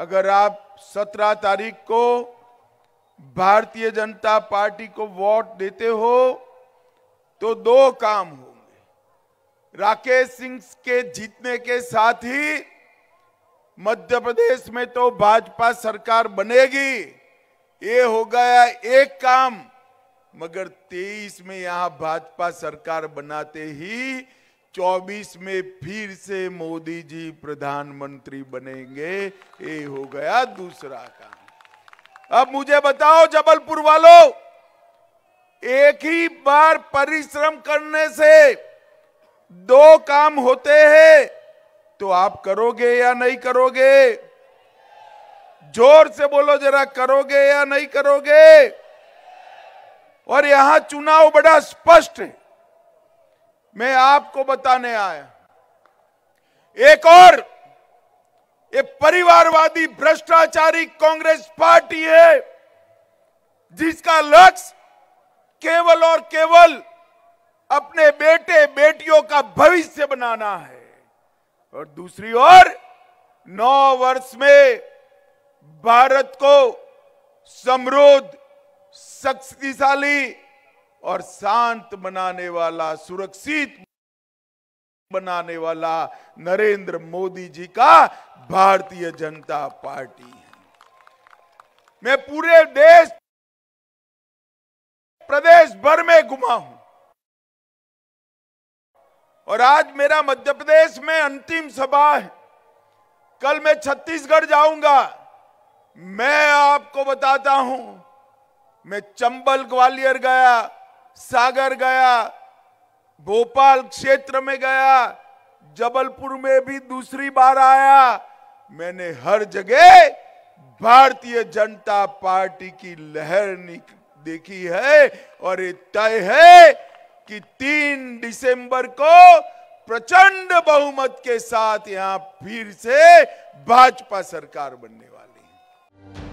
अगर आप 17 तारीख को भारतीय जनता पार्टी को वोट देते हो तो दो काम होंगे राकेश सिंह के जीतने के साथ ही मध्य प्रदेश में तो भाजपा सरकार बनेगी ये हो गया एक काम मगर 23 में यहां भाजपा सरकार बनाते ही 24 में फिर से मोदी जी प्रधानमंत्री बनेंगे ये हो गया दूसरा काम अब मुझे बताओ जबलपुर वालों एक ही बार परिश्रम करने से दो काम होते हैं तो आप करोगे या नहीं करोगे जोर से बोलो जरा करोगे या नहीं करोगे और यहां चुनाव बड़ा स्पष्ट है मैं आपको बताने आया एक और ये परिवारवादी भ्रष्टाचारी कांग्रेस पार्टी है जिसका लक्ष्य केवल और केवल अपने बेटे बेटियों का भविष्य बनाना है और दूसरी ओर नौ वर्ष में भारत को समृद्ध शक्तिशाली और शांत बनाने वाला सुरक्षित बनाने वाला नरेंद्र मोदी जी का भारतीय जनता पार्टी है मैं पूरे देश प्रदेश भर में घुमा हूं और आज मेरा मध्य प्रदेश में अंतिम सभा है कल मैं छत्तीसगढ़ जाऊंगा मैं आपको बताता हूं मैं चंबल ग्वालियर गया सागर गया भोपाल क्षेत्र में गया जबलपुर में भी दूसरी बार आया मैंने हर जगह भारतीय जनता पार्टी की लहर देखी है और ये तय है कि तीन दिसंबर को प्रचंड बहुमत के साथ यहां फिर से भाजपा सरकार बनने वाली है